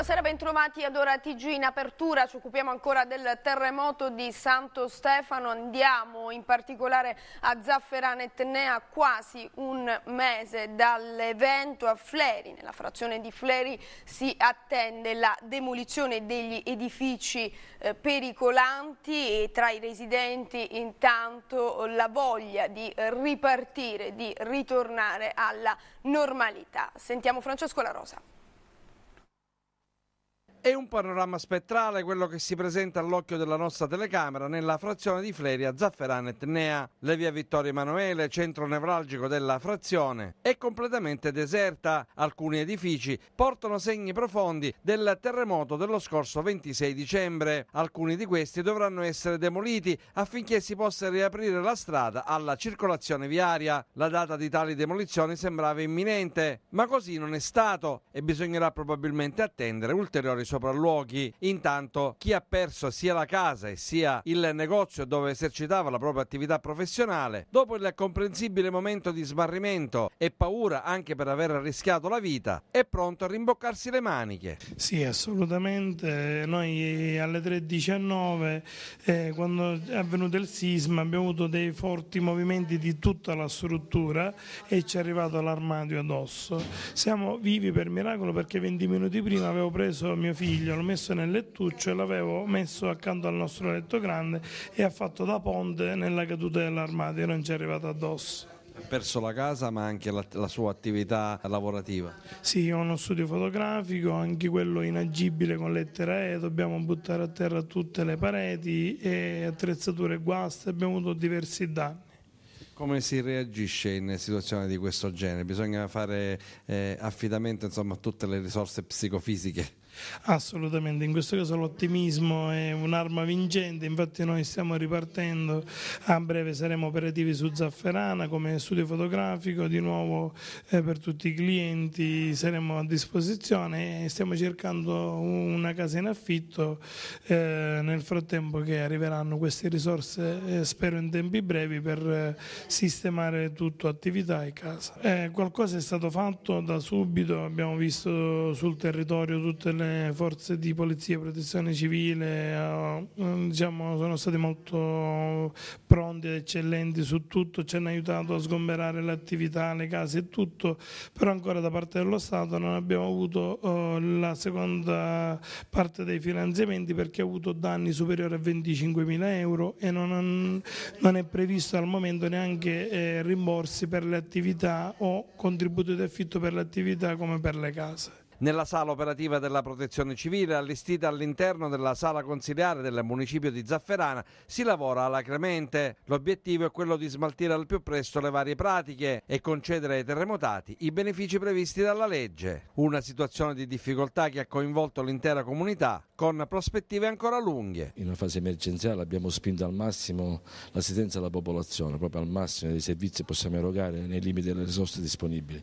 Buonasera, bentrovati ad Ora TG in apertura, ci occupiamo ancora del terremoto di Santo Stefano, andiamo in particolare a Zafferana Etnea, quasi un mese dall'evento a Fleri, nella frazione di Fleri si attende la demolizione degli edifici eh, pericolanti e tra i residenti intanto la voglia di ripartire, di ritornare alla normalità. Sentiamo Francesco La Rosa. È un panorama spettrale quello che si presenta all'occhio della nostra telecamera nella frazione di Fleria Zafferana Tnea. La via Vittorio Emanuele, centro nevralgico della frazione, è completamente deserta. Alcuni edifici portano segni profondi del terremoto dello scorso 26 dicembre. Alcuni di questi dovranno essere demoliti affinché si possa riaprire la strada alla circolazione viaria. La data di tali demolizioni sembrava imminente, ma così non è stato e bisognerà probabilmente attendere ulteriori sopralluoghi. Intanto chi ha perso sia la casa e sia il negozio dove esercitava la propria attività professionale, dopo il comprensibile momento di smarrimento e paura anche per aver rischiato la vita, è pronto a rimboccarsi le maniche. Sì, assolutamente. Noi alle 3.19, eh, quando è avvenuto il sisma, abbiamo avuto dei forti movimenti di tutta la struttura e ci è arrivato l'armadio addosso. Siamo vivi per miracolo perché 20 minuti prima avevo preso mio figlio, l'ho messo nel lettuccio e l'avevo messo accanto al nostro letto grande e ha fatto da ponte nella caduta dell'armadio, non ci è arrivato addosso Ha perso la casa ma anche la, la, sua attività lavorativa. Sì, ho uno studio fotografico, anche quello inagibile con lettera E, dobbiamo buttare a terra tutte le pareti e attrezzature guaste, abbiamo avuto diversi danni. Come si reagisce in situazioni di questo genere? Bisogna fare eh, affidamento insomma, a tutte le risorse psicofisiche? Assolutamente, in questo caso l'ottimismo è un'arma vincente, infatti noi stiamo ripartendo, a breve saremo operativi su Zafferana come studio fotografico, di nuovo eh, per tutti i clienti saremo a disposizione e stiamo cercando una casa in affitto eh, nel frattempo che arriveranno queste risorse, eh, spero in tempi brevi, per eh, sistemare tutto, attività e casa. Eh, qualcosa è stato fatto da subito, abbiamo visto sul territorio tutte le forze di polizia, e protezione civile, eh, mm, diciamo, sono stati molto pronti ed eccellenti su tutto, ci hanno aiutato a sgomberare le attività, le case e tutto, però ancora da parte dello Stato non abbiamo avuto eh, la seconda parte dei finanziamenti perché ha avuto danni superiori a 25 mila euro e non, è previsto al momento neanche eh, rimborsi per le attività o contributi di affitto per le attività come per le case nella sala operativa della Protezione Civile allestita all'interno della sala consiliare del municipio di Zafferana si lavora alacremente. L'obiettivo è quello di smaltire al più presto le varie pratiche e concedere ai terremotati i benefici previsti dalla legge. Una situazione di difficoltà che ha coinvolto l'intera comunità con prospettive ancora lunghe. In una fase emergenziale abbiamo spinto al massimo l'assistenza alla popolazione, proprio al massimo dei servizi che possiamo erogare nei limiti delle risorse disponibili.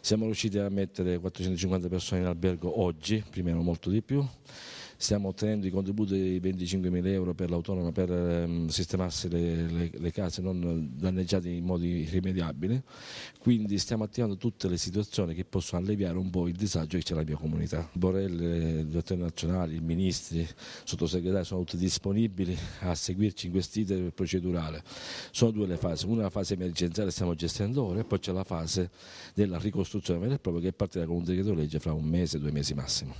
Siamo riusciti a mettere 450 persone in albergo oggi, prima erano molto di più stiamo ottenendo i contributi di mila euro per l'autonoma per ehm, sistemarsi le, le, le, case non danneggiate in modo irrimediabile, quindi stiamo attivando tutte le situazioni che possono alleviare un po' il disagio che c'è nella mia comunità. Borrell, eh, il dottori nazionale, i ministri, i sottosegretari sono tutti disponibili a seguirci in quest'iter procedurale. Sono due le fasi, una è la fase emergenziale che stiamo gestendo ora e poi c'è la fase della ricostruzione vera e propria che partirà con un decreto legge fra un mese, due mesi massimo.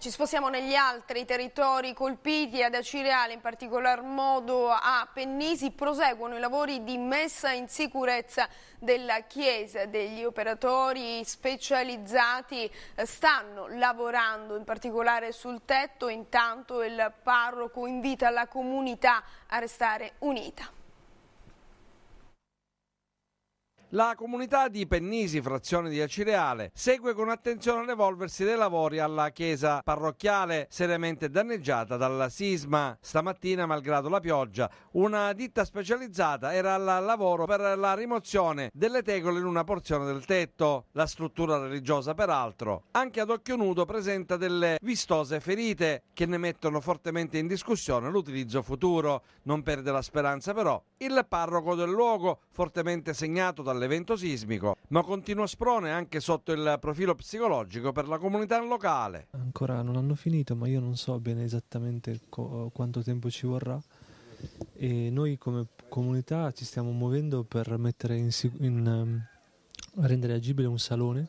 Ci spostiamo negli altri territori colpiti, ad Acireale, in particolar modo a Pennisi, proseguono i lavori di messa in sicurezza della chiesa, degli operatori specializzati eh, stanno lavorando in particolare sul tetto, intanto il parroco invita la comunità a restare unita. La comunità di Pennisi, frazione di Acireale, segue con attenzione l'evolversi dei lavori alla chiesa parrocchiale seriamente danneggiata dalla sisma. Stamattina, malgrado la pioggia, una ditta specializzata era al lavoro per la rimozione delle tegole in una porzione del tetto. La struttura religiosa, peraltro, anche ad occhio nudo presenta delle vistose ferite che ne mettono fortemente in discussione l'utilizzo futuro. Non perde la speranza però il parroco del luogo, fortemente segnato dalle all'evento sismico, ma continua sprone anche sotto il profilo psicologico per la comunità locale. Ancora non hanno finito, ma io non so bene esattamente co- quanto tempo ci vorrà. E noi come comunità ci stiamo muovendo per mettere in, in um, rendere agibile un salone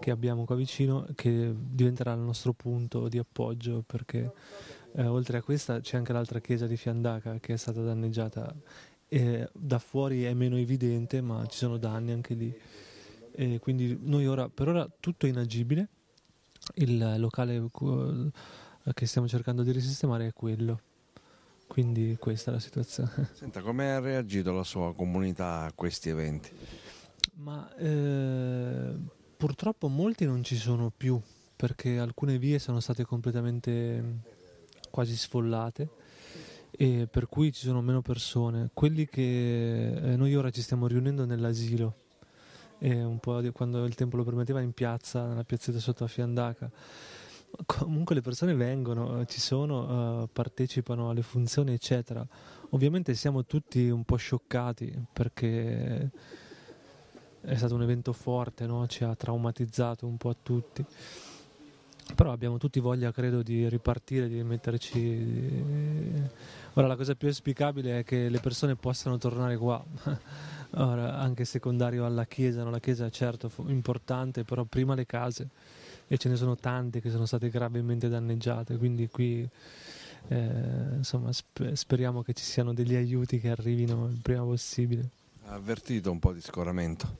che abbiamo qua vicino che diventerà il nostro punto di appoggio perché eh, oltre a questa c'è anche l'altra chiesa di Fiandaca che è stata danneggiata eh, da fuori è meno evidente, ma ci sono danni anche lì. Eh, quindi noi ora, per ora tutto è inagibile, il locale che stiamo cercando di risistemare è quello. Quindi questa è la situazione. Senta, come ha reagito la sua comunità a questi eventi? Ma eh, purtroppo molti non ci sono più perché alcune vie sono state completamente quasi sfollate e per cui ci sono meno persone. Quelli che eh, noi ora ci stiamo riunendo nell'asilo, eh, un po' di, quando il tempo lo permetteva in piazza, nella piazzetta sotto a Fiandaca. Comunque le persone vengono, eh, ci sono, eh, partecipano alle funzioni, eccetera. Ovviamente siamo tutti un po' scioccati perché è stato un evento forte, no? ci ha traumatizzato un po' a tutti però abbiamo tutti voglia, credo, di ripartire, di metterci... Eh. Ora la cosa più auspicabile è che le persone possano tornare qua. Ora, anche secondario alla chiesa, no? la chiesa è certo importante, però prima le case e ce ne sono tante che sono state gravemente danneggiate, quindi qui eh, insomma, speriamo che ci siano degli aiuti che arrivino il prima possibile. Ha avvertito un po' di scoramento?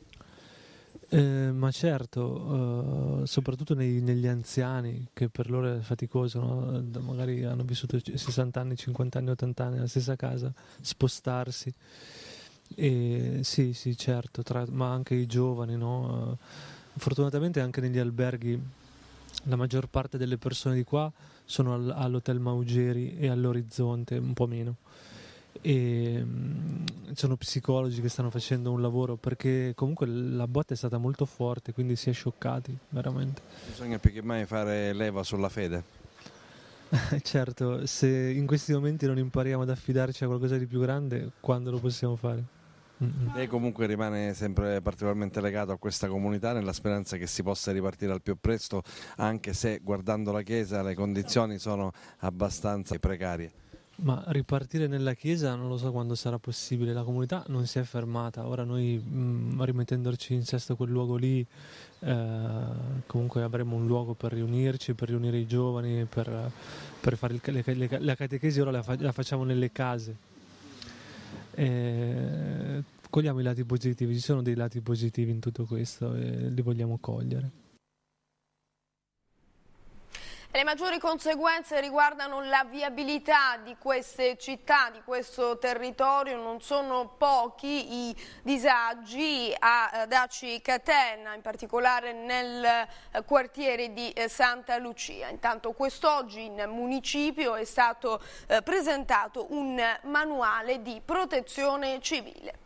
Eh, ma certo, eh, soprattutto nei, negli anziani, che per loro è faticoso, no? magari hanno vissuto 60 anni, 50 anni, 80 anni nella stessa casa, spostarsi. E, sì, sì, certo, tra, ma anche i giovani, no? Eh, fortunatamente anche negli alberghi la maggior parte delle persone di qua sono al, all'Hotel Maugeri e all'Orizzonte, un po' meno e mm, ci sono psicologi che stanno facendo un lavoro perché comunque la botta è stata molto forte, quindi si è scioccati veramente. Bisogna più che mai fare leva sulla fede. certo, se in questi momenti non impariamo ad affidarci a qualcosa di più grande, quando lo possiamo fare? Lei comunque rimane sempre particolarmente legato a questa comunità nella speranza che si possa ripartire al più presto, anche se guardando la Chiesa le condizioni sono abbastanza precarie. Ma ripartire nella Chiesa non lo so quando sarà possibile, la comunità non si è fermata, ora noi mh, mm, rimettendoci in sesto quel luogo lì eh, comunque avremo un luogo per riunirci, per riunire i giovani, per, per fare il, le, le, la catechesi, ora la, fa, la facciamo nelle case. E, cogliamo i lati positivi, ci sono dei lati positivi in tutto questo e li vogliamo cogliere. Le maggiori conseguenze riguardano la viabilità di queste città, di questo territorio, non sono pochi i disagi ad Aci Catena, in particolare nel eh, quartiere di eh, Santa Lucia. Intanto quest'oggi in municipio è stato eh, presentato un manuale di protezione civile.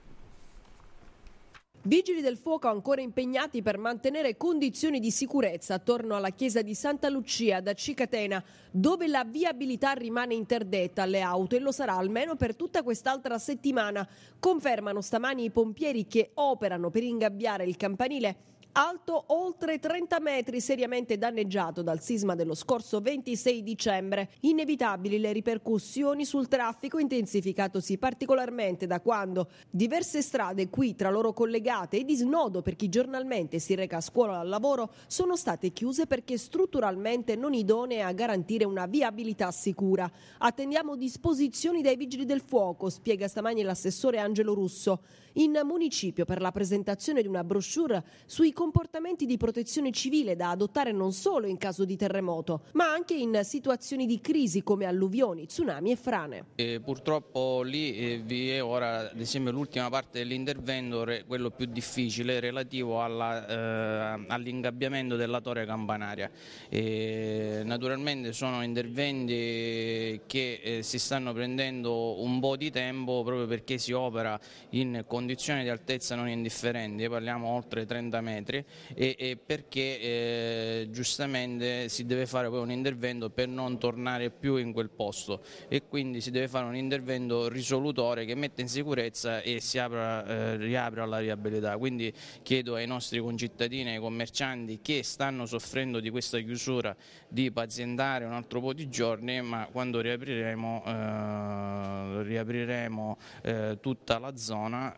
Vigili del fuoco ancora impegnati per mantenere condizioni di sicurezza attorno alla chiesa di Santa Lucia da Cicatena, dove la viabilità rimane interdetta alle auto e lo sarà almeno per tutta quest'altra settimana. Confermano stamani i pompieri che operano per ingabbiare il campanile alto oltre 30 metri, seriamente danneggiato dal sisma dello scorso 26 dicembre. Inevitabili le ripercussioni sul traffico intensificatosi particolarmente da quando diverse strade qui tra loro collegate e di snodo per chi giornalmente si reca a scuola o al lavoro sono state chiuse perché strutturalmente non idonee a garantire una viabilità sicura. Attendiamo disposizioni dai vigili del fuoco, spiega stamani l'assessore Angelo Russo. In municipio per la presentazione di una brochure sui comuni comportamenti di protezione civile da adottare non solo in caso di terremoto, ma anche in situazioni di crisi come alluvioni, tsunami e frane. E purtroppo lì eh, vi è ora, ad esempio, l'ultima parte dell'intervento, quello più difficile, relativo alla, eh, all'ingabbiamento della torre campanaria. E naturalmente sono interventi che eh, si stanno prendendo un po' di tempo proprio perché si opera in condizioni di altezza non indifferenti, parliamo oltre 30 metri chilometri e, e perché eh, giustamente si deve fare poi un intervento per non tornare più in quel posto e quindi si deve fare un intervento risolutore che mette in sicurezza e si apra, eh, riapra alla riabilità. Quindi chiedo ai nostri concittadini, ai commercianti che stanno soffrendo di questa chiusura di pazientare un altro po' di giorni, ma quando riapriremo, eh, riapriremo eh, tutta la zona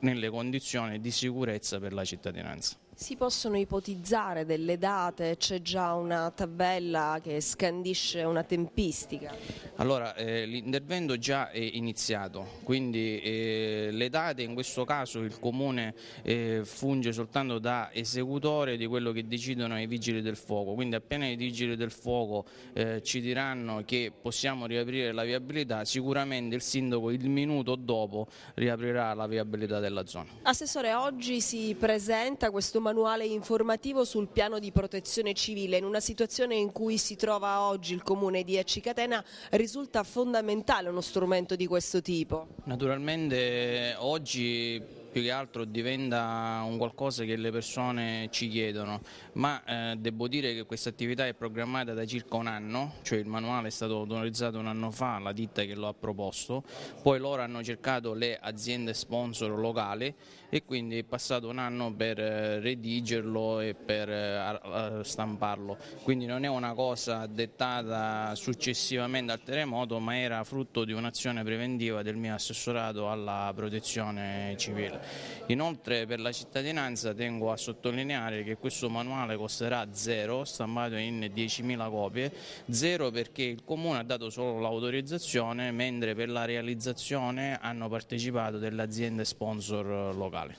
nelle condizioni di sicurezza per la cittadinanza. Si possono ipotizzare delle date? C'è già una tabella che scandisce una tempistica? Allora, eh, l'intervento già è eh, iniziato, quindi eh, le date in questo caso il Comune eh, funge soltanto da esecutore di quello che decidono i Vigili del Fuoco, quindi appena i Vigili del Fuoco eh, ci diranno che possiamo riaprire la viabilità, sicuramente il Sindaco il minuto dopo riaprirà la viabilità della zona. Assessore, oggi si presenta questo mattino manuale informativo sul piano di protezione civile. In una situazione in cui si trova oggi il comune di Accicatena risulta fondamentale uno strumento di questo tipo. Naturalmente oggi più che altro diventa un qualcosa che le persone ci chiedono, ma eh, devo dire che questa attività è programmata da circa un anno, cioè il manuale è stato autorizzato un anno fa alla ditta che lo ha proposto, poi loro hanno cercato le aziende sponsor locali e quindi è passato un anno per eh, redigerlo e per eh, stamparlo, quindi non è una cosa dettata successivamente al terremoto ma era frutto di un'azione preventiva del mio assessorato alla protezione civile. Inoltre per la cittadinanza tengo a sottolineare che questo manuale costerà zero, stampato in 10.000 copie, zero perché il Comune ha dato solo l'autorizzazione, mentre per la realizzazione hanno partecipato delle aziende sponsor locali.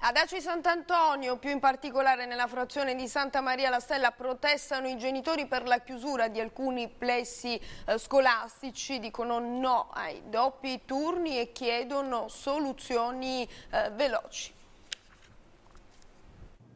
Ad Aci Sant'Antonio, più in particolare nella frazione di Santa Maria la Stella, protestano i genitori per la chiusura di alcuni plessi eh, scolastici, dicono no ai doppi turni e chiedono soluzioni eh, veloci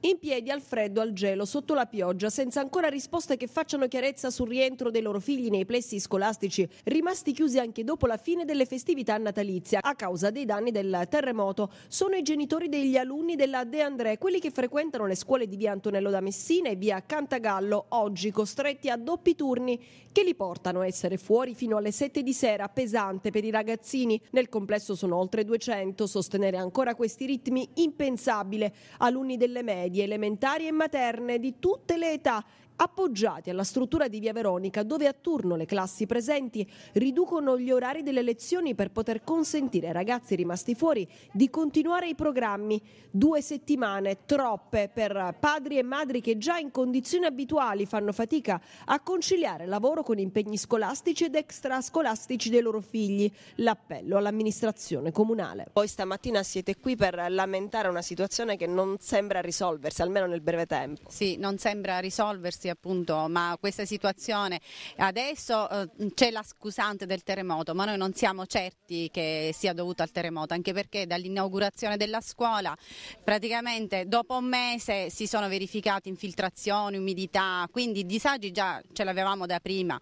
in piedi al freddo, al gelo, sotto la pioggia, senza ancora risposte che facciano chiarezza sul rientro dei loro figli nei plessi scolastici, rimasti chiusi anche dopo la fine delle festività natalizie a causa dei danni del terremoto. Sono i genitori degli alunni della De André, quelli che frequentano le scuole di via Antonello da Messina e via Cantagallo, oggi costretti a doppi turni che li portano a essere fuori fino alle 7 di sera, pesante per i ragazzini. Nel complesso sono oltre 200, sostenere ancora questi ritmi impensabile. Alunni delle medie medie, elementari e materne di tutte le età appoggiati alla struttura di Via Veronica dove a turno le classi presenti riducono gli orari delle lezioni per poter consentire ai ragazzi rimasti fuori di continuare i programmi. Due settimane, troppe per padri e madri che già in condizioni abituali fanno fatica a conciliare lavoro con impegni scolastici ed extrascolastici dei loro figli. L'appello all'amministrazione comunale. Poi stamattina siete qui per lamentare una situazione che non sembra risolversi, almeno nel breve tempo. Sì, non sembra risolversi appunto ma questa situazione adesso eh, c'è la scusante del terremoto ma noi non siamo certi che sia dovuto al terremoto anche perché dall'inaugurazione della scuola praticamente dopo un mese si sono verificate infiltrazioni, umidità quindi disagi già ce l'avevamo da prima.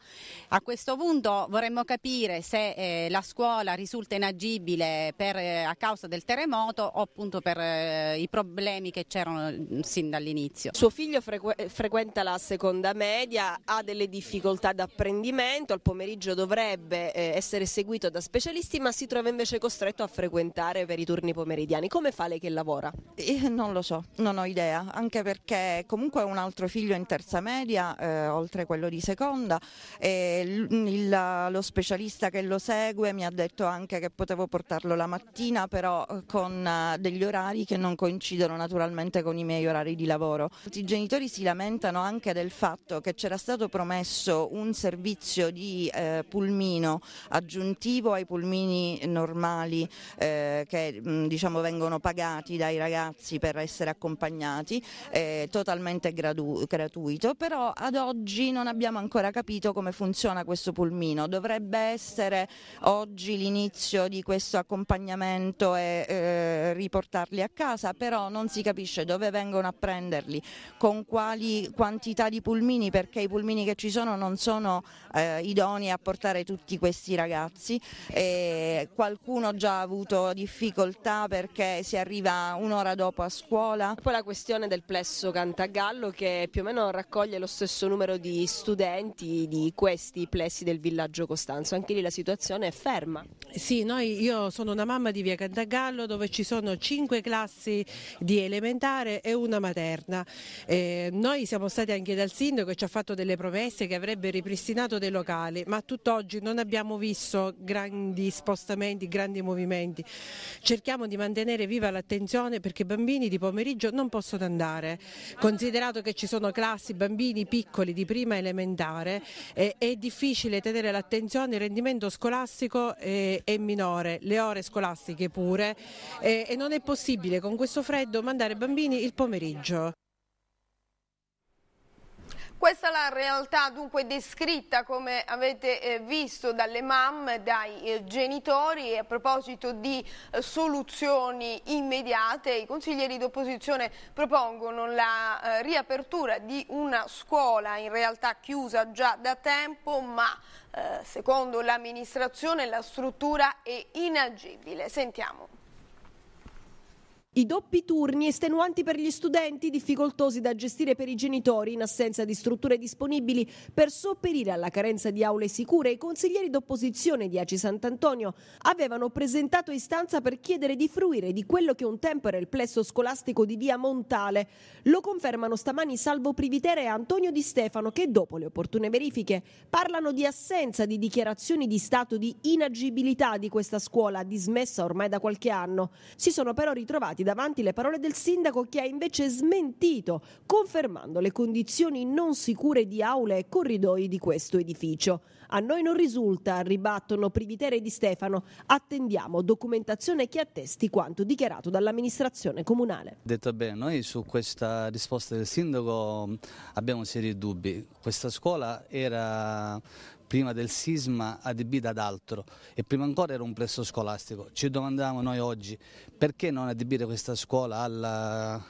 A questo punto vorremmo capire se eh, la scuola risulta inagibile per, eh, a causa del terremoto o appunto per eh, i problemi che c'erano mm, sin dall'inizio. Suo figlio frequ- eh, frequenta la seconda media, ha delle difficoltà d'apprendimento, al pomeriggio dovrebbe eh, essere seguito da specialisti ma si trova invece costretto a frequentare per i turni pomeridiani. Come fa lei che lavora? Eh, non lo so, non ho idea, anche perché comunque ho un altro figlio in terza media, eh, oltre quello di seconda, il, lo specialista che lo segue mi ha detto anche che potevo portarlo la mattina, però eh, con eh, degli orari che non coincidono naturalmente con i miei orari di lavoro. I genitori si lamentano anche del del fatto che c'era stato promesso un servizio di eh, pulmino aggiuntivo ai pulmini normali eh, che mh, diciamo vengono pagati dai ragazzi per essere accompagnati, eh, totalmente gratuito, però ad oggi non abbiamo ancora capito come funziona questo pulmino, dovrebbe essere oggi l'inizio di questo accompagnamento e eh, riportarli a casa, però non si capisce dove vengono a prenderli, con quali quantità di pulmini perché i pulmini che ci sono non sono eh, idonei a portare tutti questi ragazzi, e qualcuno già ha avuto difficoltà perché si arriva un'ora dopo a scuola. Poi la questione del plesso Cantagallo che più o meno raccoglie lo stesso numero di studenti di questi plessi del villaggio Costanzo, anche lì la situazione è ferma. Sì, noi, io sono una mamma di via Cantagallo dove ci sono cinque classi di elementare e una materna. Eh, noi siamo stati anche dal sindaco e ci ha fatto delle promesse che avrebbe ripristinato dei locali, ma tutt'oggi non abbiamo visto grandi spostamenti, grandi movimenti. Cerchiamo di mantenere viva l'attenzione perché i bambini di pomeriggio non possono andare, considerato che ci sono classi, bambini piccoli di prima elementare, eh, è difficile tenere l'attenzione, il rendimento scolastico eh, è minore, le ore scolastiche pure eh, e non è possibile con questo freddo mandare bambini il pomeriggio. Questa è la realtà dunque descritta come avete eh, visto dalle mamme, dai eh, genitori e a proposito di eh, soluzioni immediate i consiglieri d'opposizione propongono la riapertura di una scuola in realtà chiusa già da tempo ma secondo l'amministrazione la struttura è inagibile. Sentiamo. I doppi turni estenuanti per gli studenti, difficoltosi da gestire per i genitori in assenza di strutture disponibili per sopperire alla carenza di aule sicure, i consiglieri d'opposizione di Aci Sant'Antonio avevano presentato istanza per chiedere di fruire di quello che un tempo era il plesso scolastico di via Montale. Lo confermano stamani Salvo Privitere e Antonio Di Stefano che dopo le opportune verifiche parlano di assenza di dichiarazioni di stato di inagibilità di questa scuola dismessa ormai da qualche anno. Si sono però ritrovati stati davanti le parole del sindaco che ha invece smentito, confermando le condizioni non sicure di aule e corridoi di questo edificio. A noi non risulta, ribattono Privitere di Stefano, attendiamo documentazione che attesti quanto dichiarato dall'amministrazione comunale. Detto bene, noi su questa risposta del sindaco abbiamo seri dubbi. Questa scuola era prima del sisma adibita ad altro e prima ancora era un presso scolastico. Ci domandavamo noi oggi perché non adibire questa scuola alla,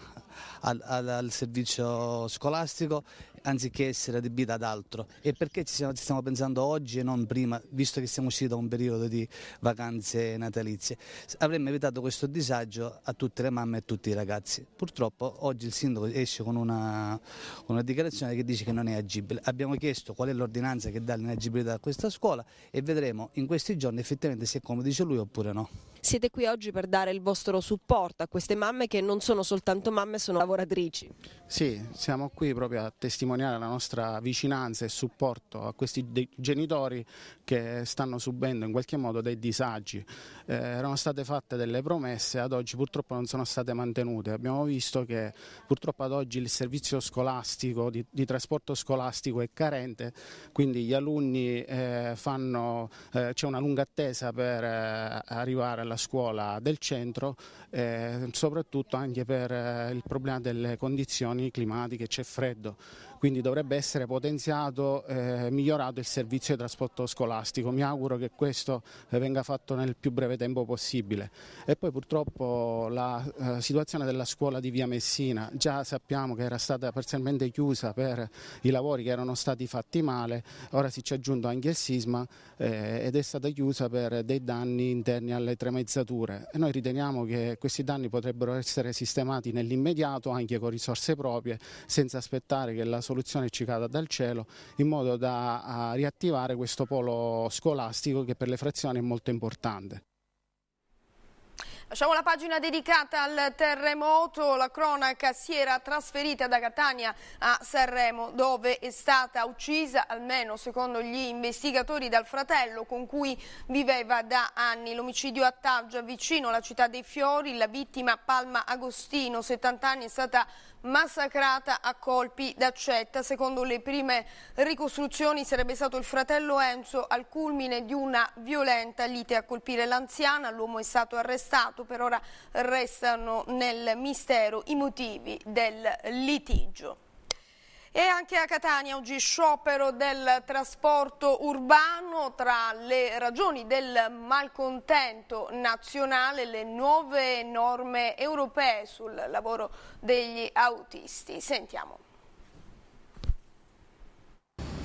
al, al, al, servizio scolastico anziché essere adibita ad altro e perché ci stiamo, ci stiamo pensando oggi e non prima, visto che siamo usciti da un periodo di vacanze natalizie. Avremmo evitato questo disagio a tutte le mamme e a tutti i ragazzi. Purtroppo oggi il sindaco esce con una, una dichiarazione che dice che non è agibile. Abbiamo chiesto qual è l'ordinanza che dà l'inagibilità a questa scuola e vedremo in questi giorni effettivamente se è come dice lui oppure no. Siete qui oggi per dare il vostro supporto a queste mamme che non sono soltanto mamme, sono lavoratrici. Sì, siamo qui proprio a testimoniare la nostra vicinanza e supporto a questi genitori che stanno subendo in qualche modo dei disagi. Eh, erano state fatte delle promesse, ad oggi purtroppo non sono state mantenute. Abbiamo visto che purtroppo ad oggi il servizio scolastico, di, di trasporto scolastico è carente, quindi gli alunni eh, fanno, eh, c'è una lunga attesa per eh, arrivare alla alla scuola del centro, eh, soprattutto anche per eh, il problema delle condizioni climatiche, c'è freddo quindi dovrebbe essere potenziato, eh, migliorato il servizio di trasporto scolastico. Mi auguro che questo eh, venga fatto nel più breve tempo possibile. E poi purtroppo la eh, situazione della scuola di Via Messina, già sappiamo che era stata parzialmente chiusa per i lavori che erano stati fatti male, ora si ci è aggiunto anche il sisma eh, ed è stata chiusa per dei danni interni alle tremezzature. E noi riteniamo che questi danni potrebbero essere sistemati nell'immediato anche con risorse proprie, senza aspettare che la soluzione ci dal cielo in modo da riattivare questo polo scolastico che per le frazioni è molto importante. Lasciamo la pagina dedicata al terremoto, la cronaca si era trasferita da Catania a Sanremo dove è stata uccisa, almeno secondo gli investigatori, dal fratello con cui viveva da anni. L'omicidio a Taggia, vicino alla città dei Fiori, la vittima Palma Agostino, 70 anni, è stata uccisa massacrata a colpi d'accetta. Secondo le prime ricostruzioni sarebbe stato il fratello Enzo al culmine di una violenta lite a colpire l'anziana. L'uomo è stato arrestato, per ora restano nel mistero i motivi del litigio. E anche a Catania oggi sciopero del trasporto urbano tra le ragioni del malcontento nazionale le nuove norme europee sul lavoro degli autisti. Sentiamo.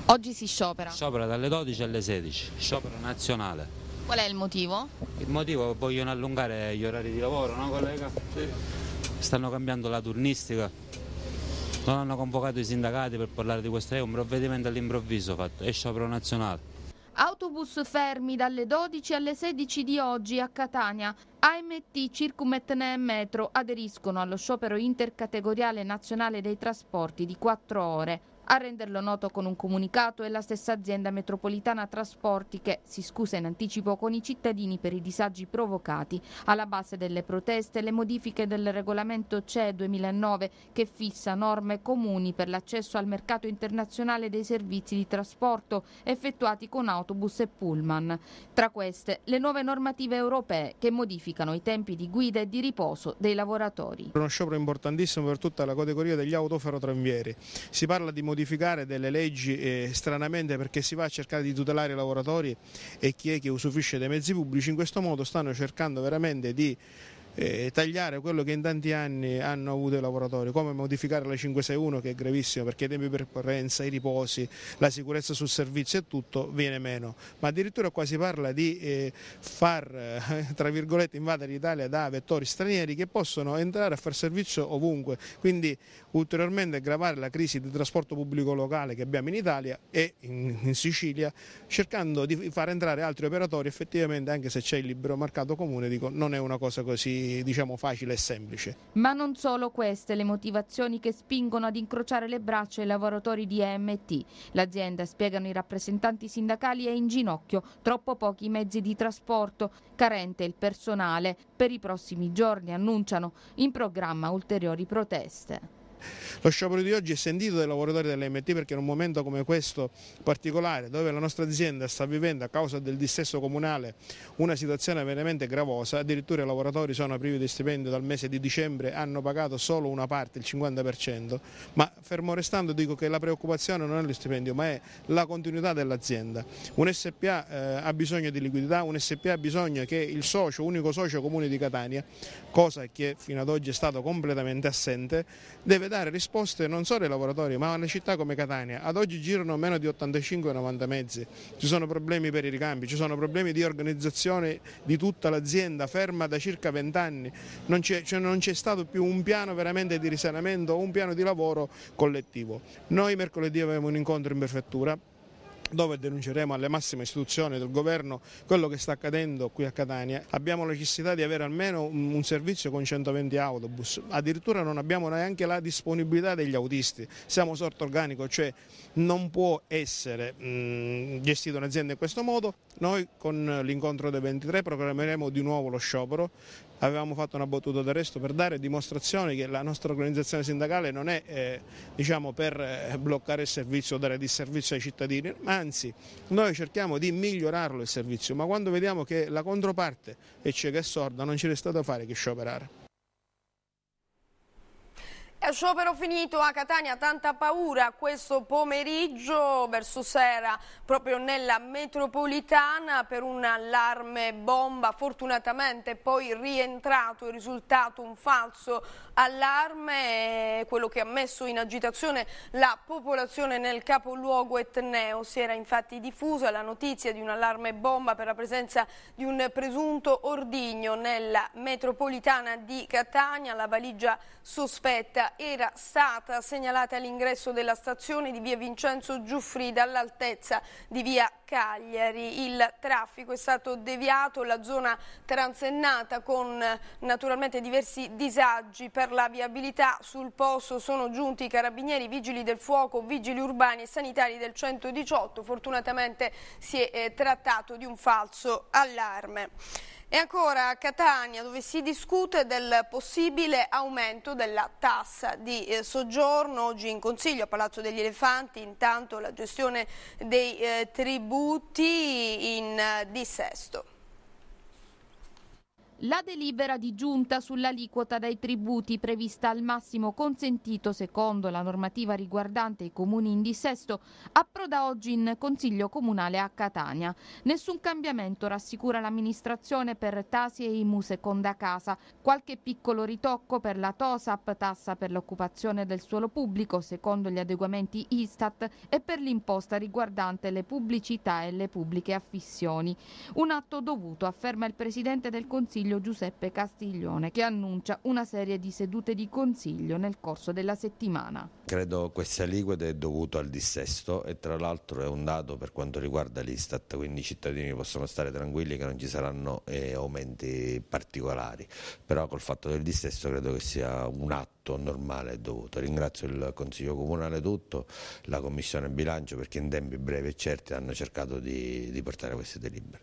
Oggi si sciopera? Sciopera dalle 12 alle 16, sciopero nazionale. Qual è il motivo? Il motivo è che vogliono allungare gli orari di lavoro, no collega? Sì. Stanno cambiando la turnistica non hanno convocato i sindacati per parlare di questo, è un provvedimento all'improvviso fatto, è sciopero nazionale. Autobus fermi dalle 12 alle 16 di oggi a Catania. AMT, Circum Etnea Metro aderiscono allo sciopero intercategoriale nazionale dei trasporti di 4 ore. A renderlo noto con un comunicato è la stessa azienda metropolitana Trasporti che si scusa in anticipo con i cittadini per i disagi provocati. Alla base delle proteste le modifiche del regolamento CE 2009 che fissa norme comuni per l'accesso al mercato internazionale dei servizi di trasporto effettuati con autobus e pullman. Tra queste le nuove normative europee che modificano i tempi di guida e di riposo dei lavoratori. Uno sciopero importantissimo per tutta la categoria degli autoferrotranvieri. Si parla di modifiche modificare delle leggi eh, stranamente perché si va a cercare di tutelare i lavoratori e chi è che usufruisce dei mezzi pubblici, in questo modo stanno cercando veramente di eh, tagliare quello che in tanti anni hanno avuto i lavoratori, come modificare la 561 che è gravissima perché i tempi di percorrenza, i riposi, la sicurezza sul servizio e tutto viene meno, ma addirittura qua si parla di eh, far eh, tra virgolette invadere l'Italia da vettori stranieri che possono entrare a far servizio ovunque, quindi ulteriormente aggravare la crisi del trasporto pubblico locale che abbiamo in Italia e in, in Sicilia cercando di far entrare altri operatori effettivamente anche se c'è il libero mercato comune dico non è una cosa così diciamo facile e semplice. Ma non solo queste le motivazioni che spingono ad incrociare le braccia i lavoratori di EMT. L'azienda, spiegano i rappresentanti sindacali, è in ginocchio, troppo pochi mezzi di trasporto, carente il personale. Per i prossimi giorni annunciano in programma ulteriori proteste. Lo sciopero di oggi è sentito dai lavoratori dell'MT perché in un momento come questo particolare dove la nostra azienda sta vivendo a causa del dissesso comunale una situazione veramente gravosa, addirittura i lavoratori sono privi di stipendio dal mese di dicembre, hanno pagato solo una parte, il 50%, ma fermo restando dico che la preoccupazione non è lo stipendio ma è la continuità dell'azienda. Un SPA eh, ha bisogno di liquidità, un SPA ha bisogno che il socio, unico socio comune di Catania, cosa che fino ad oggi è stato completamente assente, deve dare dare risposte non solo ai lavoratori ma a una città come Catania. Ad oggi girano meno di 85-90 mezzi, ci sono problemi per i ricambi, ci sono problemi di organizzazione di tutta l'azienda ferma da circa 20 anni, non c'è, cioè stato più un piano veramente di risanamento, un piano di lavoro collettivo. Noi mercoledì avevamo un incontro in prefettura dove denunceremo alle massime istituzioni del governo quello che sta accadendo qui a Catania. Abbiamo la necessità di avere almeno un servizio con 120 autobus, addirittura non abbiamo neanche la disponibilità degli autisti, siamo sorto organico, cioè non può essere mh, mm, gestita un'azienda in questo modo. Noi con l'incontro dei 23 programmeremo di nuovo lo sciopero, avevamo fatto una battuta d'arresto per dare dimostrazione che la nostra organizzazione sindacale non è eh, diciamo, per eh, bloccare il servizio o dare disservizio ai cittadini, anzi noi cerchiamo di migliorarlo il servizio, ma quando vediamo che la controparte è cieca e sorda non ci resta da fare che scioperare. È sciopero finito a Catania, tanta paura questo pomeriggio verso sera proprio nella metropolitana per un allarme bomba. Fortunatamente poi rientrato il risultato un falso allarme, eh, quello che ha messo in agitazione la popolazione nel capoluogo etneo. Si era infatti diffusa la notizia di un allarme bomba per la presenza di un presunto ordigno nella metropolitana di Catania, la valigia sospetta era stata segnalata all'ingresso della stazione di via Vincenzo Giuffrida all'altezza di via Cagliari. Il traffico è stato deviato, la zona transennata con naturalmente diversi disagi per la viabilità. Sul posto sono giunti i carabinieri, vigili del fuoco, vigili urbani e sanitari del 118. Fortunatamente si è eh, trattato di un falso allarme. E ancora a Catania dove si discute del possibile aumento della tassa di eh, soggiorno oggi in consiglio a Palazzo degli Elefanti, intanto la gestione dei eh, tributi in eh, dissesto. La delibera di giunta sull'aliquota dai tributi prevista al massimo consentito secondo la normativa riguardante i comuni in dissesto approda oggi in Consiglio Comunale a Catania. Nessun cambiamento rassicura l'amministrazione per Tasi e IMU seconda casa, qualche piccolo ritocco per la TOSAP, tassa per l'occupazione del suolo pubblico secondo gli adeguamenti Istat e per l'imposta riguardante le pubblicità e le pubbliche affissioni. Un atto dovuto, afferma il Presidente del Consiglio Consiglio Giuseppe Castiglione che annuncia una serie di sedute di consiglio nel corso della settimana. Credo queste aliquote è dovuto al dissesto e tra l'altro è un dato per quanto riguarda l'Istat, quindi i cittadini possono stare tranquilli che non ci saranno eh, aumenti particolari, però col fatto del dissesto credo che sia un atto tutto normale e dovuto. Ringrazio il Consiglio Comunale tutto, la Commissione Bilancio perché in tempi brevi e certi hanno cercato di, di portare queste delibere.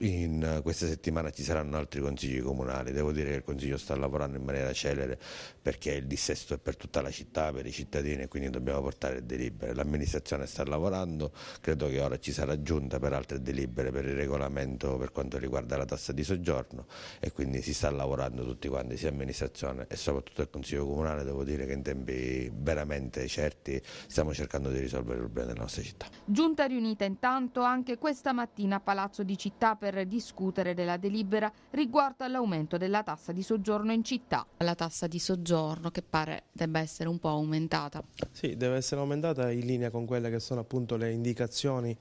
In eh, questa settimana ci saranno altri Consigli Comunali, devo dire che il Consiglio sta lavorando in maniera celere perché il dissesto è per tutta la città, per i cittadini e quindi dobbiamo portare delibere. L'amministrazione sta lavorando, credo che ora ci sarà giunta per altre delibere per il regolamento per quanto riguarda la tassa di soggiorno e quindi si sta lavorando tutti quanti, sia amministrazione e soprattutto il Consiglio Comunale comunale devo dire che in tempi veramente certi stiamo cercando di risolvere il problema della nostra città. Giunta riunita intanto anche questa mattina a Palazzo di Città per discutere della delibera riguardo all'aumento della tassa di soggiorno in città. La tassa di soggiorno che pare debba essere un po' aumentata. Sì, deve essere aumentata in linea con quelle che sono appunto le indicazioni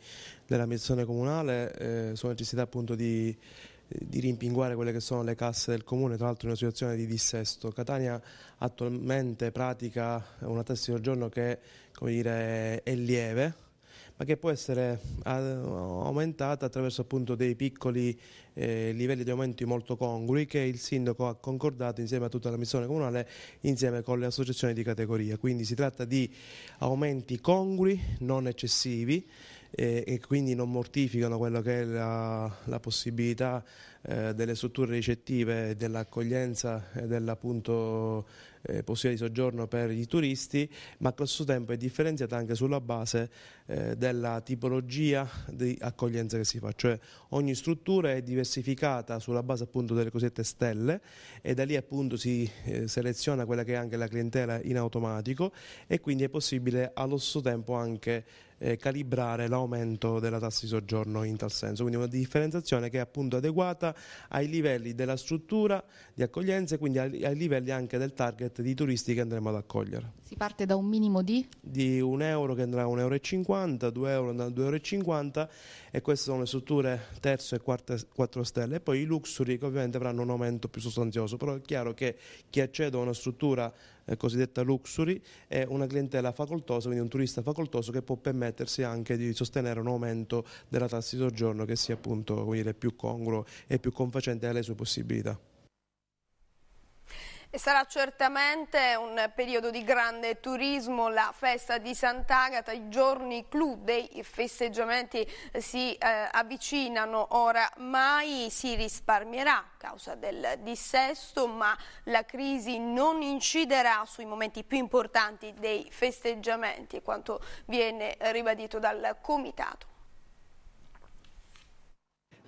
dell'amministrazione comunale eh, sulla necessità appunto di di rimpinguare quelle che sono le casse del comune, tra l'altro in una situazione di dissesto. Catania attualmente pratica una tassa di soggiorno che dire, è lieve, ma che può essere eh, aumentata attraverso appunto, dei piccoli eh, livelli di aumenti molto congrui che il sindaco ha concordato insieme a tutta la missione comunale, insieme con le associazioni di categoria. Quindi si tratta di aumenti congrui, non eccessivi, e, e quindi non mortificano quella che è la, la possibilità eh, delle strutture ricettive, dell'accoglienza e dell'appunto eh, possibilità di soggiorno per i turisti, ma allo stesso tempo è differenziata anche sulla base eh, della tipologia di accoglienza che si fa, cioè ogni struttura è diversificata sulla base appunto delle cosiddette stelle e da lì appunto si eh, seleziona quella che è anche la clientela in automatico e quindi è possibile allo stesso tempo anche eh, calibrare l'aumento della tassa di soggiorno in tal senso, quindi una differenziazione che è appunto adeguata ai livelli della struttura di accoglienza e quindi ai, livelli anche del target di turisti che andremo ad accogliere. Si parte da un minimo di? Di un euro che andrà a 1,50 euro, 2 euro andrà a 2,50 euro e queste sono le strutture terzo e quarta, 4 stelle e poi i luxury che ovviamente avranno un aumento più sostanzioso, però è chiaro che chi accede a una struttura eh, cosiddetta luxury è una clientela facoltosa, quindi un turista facoltoso che può permettersi anche di sostenere un aumento della tassa di soggiorno che sia appunto quindi, più congruo e più confacente alle sue possibilità. E sarà certamente un periodo di grande turismo, la festa di Sant'Agata, i giorni clou dei festeggiamenti eh, si eh, avvicinano ora, mai si risparmierà a causa del dissesto, ma la crisi non inciderà sui momenti più importanti dei festeggiamenti, quanto viene ribadito dal Comitato.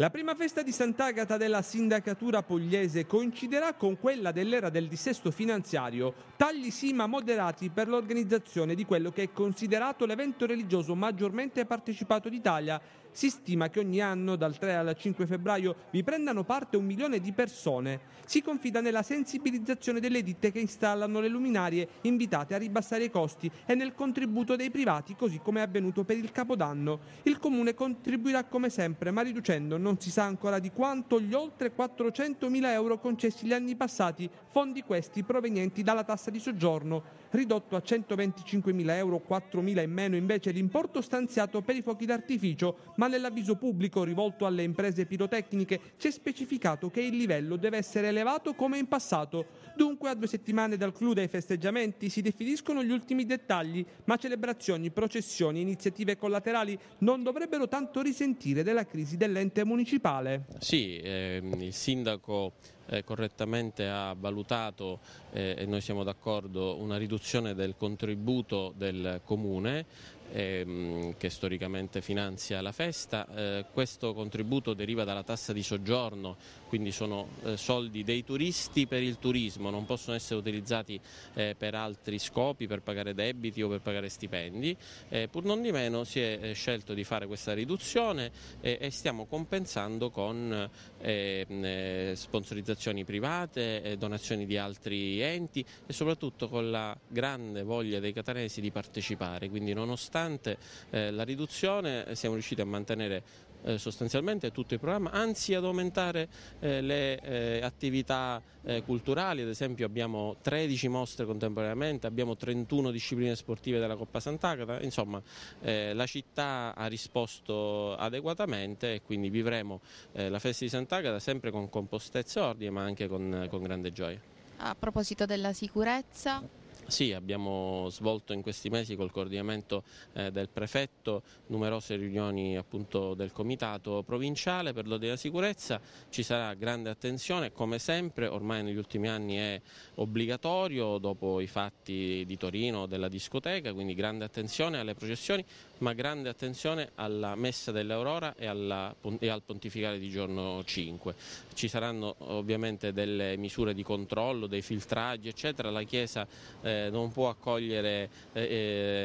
La prima festa di Sant'Agata della sindacatura pugliese coinciderà con quella dell'era del dissesto finanziario, tagli sì ma moderati per l'organizzazione di quello che è considerato l'evento religioso maggiormente partecipato d'Italia si stima che ogni anno, dal 3 al 5 febbraio, vi prendano parte un milione di persone. Si confida nella sensibilizzazione delle ditte che installano le luminarie, invitate a ribassare i costi, e nel contributo dei privati, così come è avvenuto per il Capodanno. Il Comune contribuirà come sempre, ma riducendo, non si sa ancora di quanto, gli oltre 400.000 euro concessi gli anni passati, fondi questi provenienti dalla tassa di soggiorno ridotto a 125.000 euro, 4.000 in meno invece l'importo stanziato per i fuochi d'artificio, ma nell'avviso pubblico rivolto alle imprese pirotecniche c'è specificato che il livello deve essere elevato come in passato. Dunque a due settimane dal clou dei festeggiamenti si definiscono gli ultimi dettagli, ma celebrazioni, processioni, iniziative collaterali non dovrebbero tanto risentire della crisi dell'ente municipale. Sì, ehm, il sindaco eh, correttamente ha valutato, eh, e noi siamo d'accordo, una riduzione del contributo del Comune ehm, che storicamente finanzia la festa. Eh, questo contributo deriva dalla tassa di soggiorno quindi sono eh, soldi dei turisti per il turismo, non possono essere utilizzati eh, per altri scopi, per pagare debiti o per pagare stipendi, eh, pur non di meno si è scelto di fare questa riduzione e stiamo compensando con sponsorizzazioni private, donazioni di altri enti e soprattutto con la grande voglia dei catanesi di partecipare, quindi nonostante la riduzione siamo riusciti a mantenere eh, sostanzialmente tutto il programma, anzi ad aumentare eh, le eh, attività eh, culturali, ad esempio abbiamo 13 mostre contemporaneamente, abbiamo 31 discipline sportive della Coppa Sant'Agata, insomma eh, la città ha risposto adeguatamente e quindi vivremo eh, la festa di Sant'Agata sempre con compostezza e ordine ma anche con, con grande gioia. A proposito della sicurezza? Sì, abbiamo svolto in questi mesi col coordinamento eh, del prefetto numerose riunioni appunto, del comitato provinciale per l'ordine della sicurezza, ci sarà grande attenzione come sempre, ormai negli ultimi anni è obbligatorio dopo i fatti di Torino della discoteca, quindi grande attenzione alle processioni, ma grande attenzione alla messa dell'aurora e, e al pontificale di giorno 5. Ci saranno ovviamente delle misure di controllo, dei filtraggi, eccetera. La Chiesa eh, non può accogliere eh,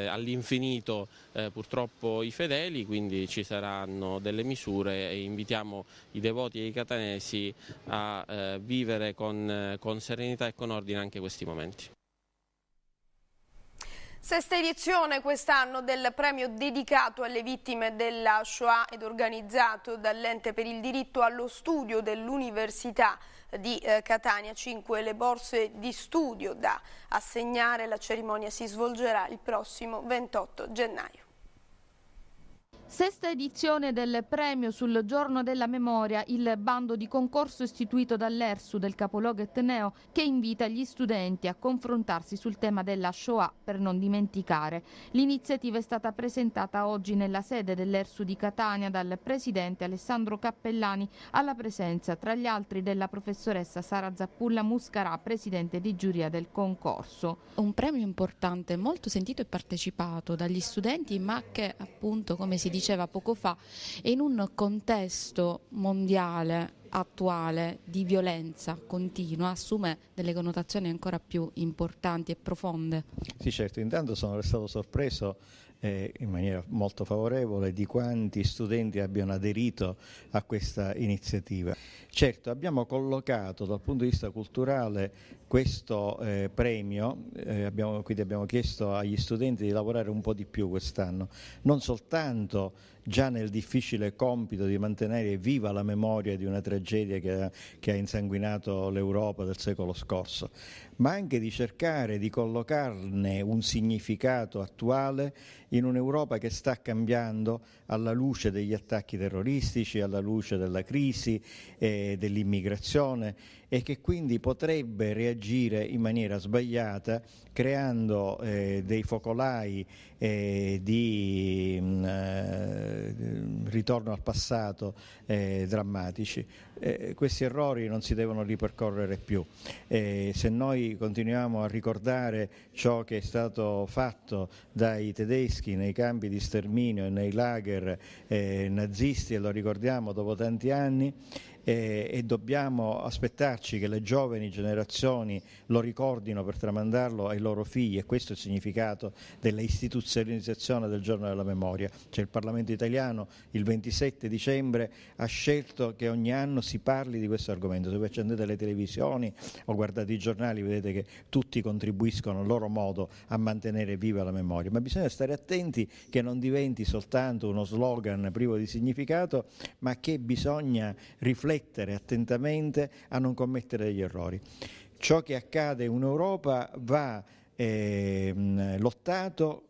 eh, all'infinito eh, purtroppo i fedeli, quindi ci saranno delle misure e invitiamo i devoti e i catanesi a eh, vivere con, eh, con serenità e con ordine anche questi momenti. Sesta edizione quest'anno del premio dedicato alle vittime della Shoah ed organizzato dall'ente per il diritto allo studio dell'Università di eh, Catania 5 le borse di studio da assegnare. La cerimonia si svolgerà il prossimo 28 gennaio. Sesta edizione del premio sul giorno della memoria, il bando di concorso istituito dall'ERSU del capoluogo etneo che invita gli studenti a confrontarsi sul tema della Shoah per non dimenticare. L'iniziativa è stata presentata oggi nella sede dell'ERSU di Catania dal presidente Alessandro Cappellani alla presenza tra gli altri della professoressa Sara Zappulla Muscarà, presidente di giuria del concorso. Un premio importante, molto sentito e partecipato dagli studenti ma che appunto come si diceva poco fa, in un contesto mondiale attuale di violenza continua assume delle connotazioni ancora più importanti e profonde. Sì certo, intanto sono stato sorpreso eh, in maniera molto favorevole di quanti studenti abbiano aderito a questa iniziativa. Certo, abbiamo collocato dal punto di vista culturale questo eh, premio, eh, abbiamo, quindi abbiamo chiesto agli studenti di lavorare un po' di più quest'anno, non soltanto già nel difficile compito di mantenere viva la memoria di una tragedia che ha, che ha insanguinato l'Europa del secolo scorso, ma anche di cercare di collocarne un significato attuale in un'Europa che sta cambiando alla luce degli attacchi terroristici, alla luce della crisi, e eh, dell'immigrazione e che quindi potrebbe reagire in maniera sbagliata creando eh, dei focolai eh, di mh, mm, eh, ritorno al passato eh, drammatici. Eh, questi errori non si devono ripercorrere più. Eh, se noi continuiamo a ricordare ciò che è stato fatto dai tedeschi nei campi di sterminio e nei lager nazisti, e lo ricordiamo dopo tanti anni, e, e dobbiamo aspettarci che le giovani generazioni lo ricordino per tramandarlo ai loro figli e questo è il significato dell'istituzionalizzazione del giorno della memoria. Cioè il Parlamento italiano il 27 dicembre ha scelto che ogni anno si parli di questo argomento. Se voi accendete le televisioni o guardate i giornali vedete che tutti contribuiscono a loro modo a mantenere viva la memoria, ma bisogna stare attenti che non diventi soltanto uno slogan privo di significato, ma che bisogna riflettere riflettere attentamente, a non commettere degli errori. Ciò che accade in Europa va eh, lottato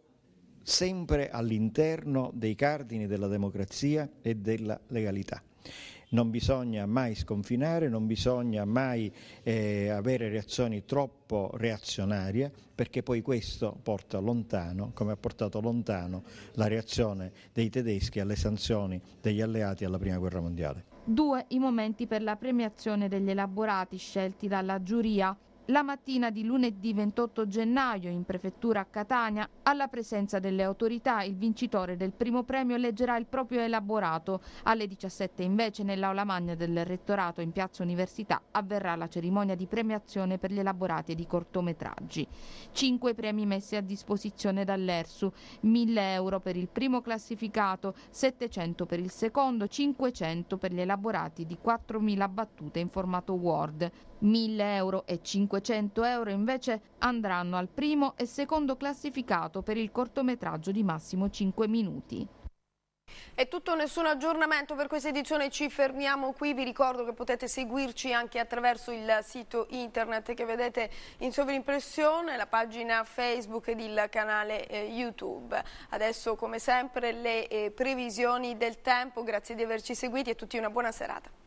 sempre all'interno dei cardini della democrazia e della legalità non bisogna mai sconfinare, non bisogna mai eh, avere reazioni troppo reazionarie perché poi questo porta lontano, come ha portato lontano la reazione dei tedeschi alle sanzioni degli alleati alla Prima Guerra Mondiale. Due i momenti per la premiazione degli elaborati scelti dalla giuria la mattina di lunedì 28 gennaio in prefettura a Catania, alla presenza delle autorità, il vincitore del primo premio leggerà il proprio elaborato. Alle 17 invece nell'aula magna del rettorato in piazza Università avverrà la cerimonia di premiazione per gli elaborati di cortometraggi. Cinque premi messi a disposizione dall'ERSU, 1000 euro per il primo classificato, 700 per il secondo, 500 per gli elaborati di 4000 battute in formato Word. 1.000 euro e 500 euro invece andranno al primo e secondo classificato per il cortometraggio di massimo 5 minuti. È tutto, nessun aggiornamento per questa edizione, ci fermiamo qui, vi ricordo che potete seguirci anche attraverso il sito internet che vedete in sovrimpressione, la pagina Facebook ed il canale eh, YouTube. Adesso come sempre le eh, previsioni del tempo, grazie di averci seguiti e a tutti una buona serata.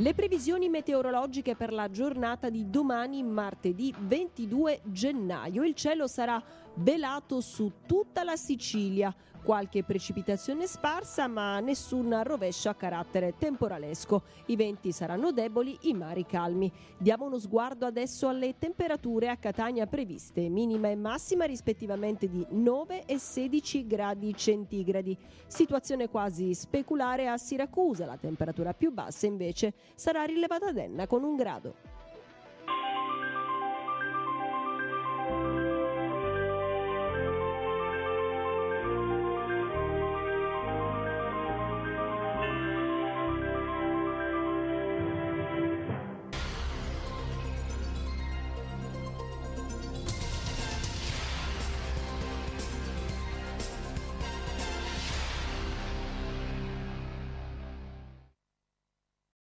Le previsioni meteorologiche per la giornata di domani, martedì 22 gennaio. Il cielo sarà velato su tutta la Sicilia. Qualche precipitazione sparsa, ma nessun rovescio a carattere temporalesco. I venti saranno deboli, i mari calmi. Diamo uno sguardo adesso alle temperature a Catania previste, minima e massima rispettivamente di 9 e 16 gradi centigradi. Situazione quasi speculare a Siracusa, la temperatura più bassa invece sarà rilevata ad Enna con un grado.